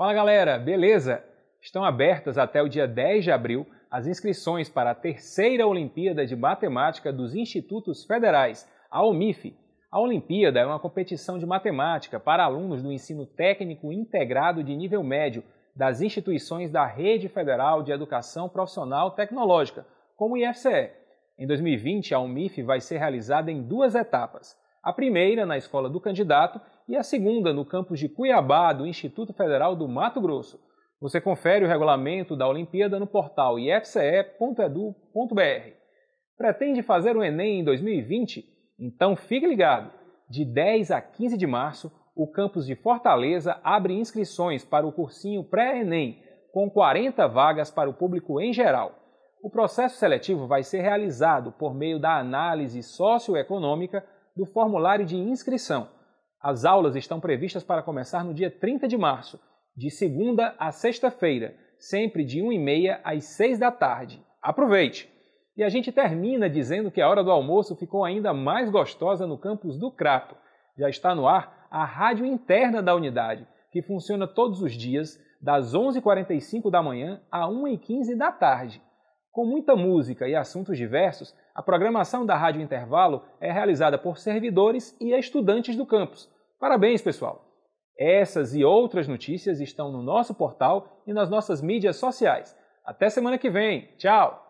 Fala galera, beleza? Estão abertas até o dia 10 de abril as inscrições para a terceira Olimpíada de Matemática dos Institutos Federais, a OMIF. A Olimpíada é uma competição de matemática para alunos do ensino técnico integrado de nível médio das instituições da Rede Federal de Educação Profissional Tecnológica, como o IFCE. Em 2020, a OMIF vai ser realizada em duas etapas a primeira na escola do candidato e a segunda no campus de Cuiabá, do Instituto Federal do Mato Grosso. Você confere o regulamento da Olimpíada no portal ifce.edu.br. Pretende fazer o Enem em 2020? Então fique ligado! De 10 a 15 de março, o campus de Fortaleza abre inscrições para o cursinho pré-Enem, com 40 vagas para o público em geral. O processo seletivo vai ser realizado por meio da análise socioeconômica do formulário de inscrição. As aulas estão previstas para começar no dia 30 de março, de segunda a sexta-feira, sempre de 1h30 às 6 da tarde. Aproveite! E a gente termina dizendo que a hora do almoço ficou ainda mais gostosa no campus do Crato. Já está no ar a rádio interna da unidade, que funciona todos os dias, das 11h45 da manhã a 1h15 da tarde. Com muita música e assuntos diversos, a programação da Rádio Intervalo é realizada por servidores e estudantes do campus. Parabéns, pessoal! Essas e outras notícias estão no nosso portal e nas nossas mídias sociais. Até semana que vem! Tchau!